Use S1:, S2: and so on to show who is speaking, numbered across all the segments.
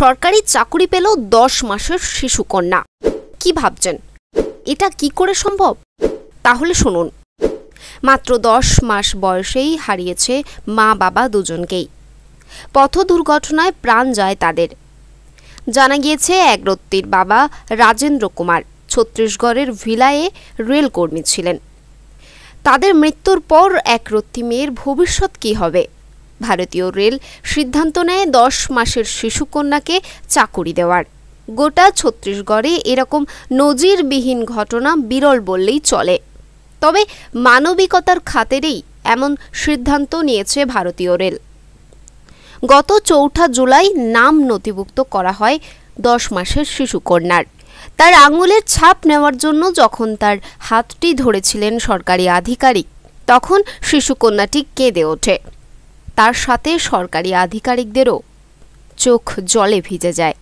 S1: সরকারি চাকুরি পেল দশ মাসের শিশুকন্যা কি ভাবছেন এটা কি করে সম্ভব তাহলে শুনুন মাত্র দশ মাস বয়সেই হারিয়েছে মা বাবা দুজনকেই পথ দুর্ঘটনায় প্রাণ যায় তাদের জানা গিয়েছে একরত্তির বাবা রাজেন্দ্র কুমার ছত্তিশগড়ের ভিলায়ে রেলকর্মী ছিলেন তাদের মৃত্যুর পর একরত্তি মেয়ের ভবিষ্যৎ কী হবে ভারতীয় রেল সিদ্ধান্ত নেয় দশ মাসের শিশুকন্যাকে চাকুরি দেওয়ার গোটা ছত্তিশগড়ে এরকম নজিরবিহীন ঘটনা বিরল বললেই চলে তবে মানবিকতার খাতেরেই এমন সিদ্ধান্ত নিয়েছে ভারতীয় রেল গত চৌঠা জুলাই নাম নথিভুক্ত করা হয় দশ মাসের শিশুকন্যার তার আঙুলের ছাপ নেওয়ার জন্য যখন তার হাতটি ধরেছিলেন সরকারি আধিকারিক তখন শিশুকন্যাটি কেঁদে ওঠে তার সাথে সরকারি আধিকারিকদেরও চোখ জলে ভিজে যায়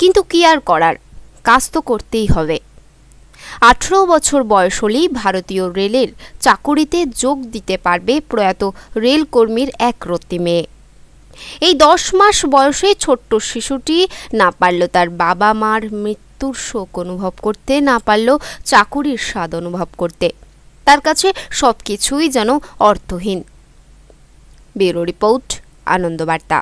S1: কিন্তু কি আর করার কাজ তো করতেই হবে আঠেরো বছর বয়স হলেই ভারতীয় রেলের চাকুরিতে যোগ দিতে পারবে প্রয়াত রেলকর্মীর এক রত্তি মেয়ে এই দশ মাস বয়সে ছোট্ট শিশুটি না পারল তার বাবা মার মৃত্যুর শোক অনুভব করতে না পারল চাকুরির স্বাদ অনুভব করতে তার কাছে সব কিছুই যেন অর্থহীন ব্যুরো রিপোর্ট আনন্দবার্তা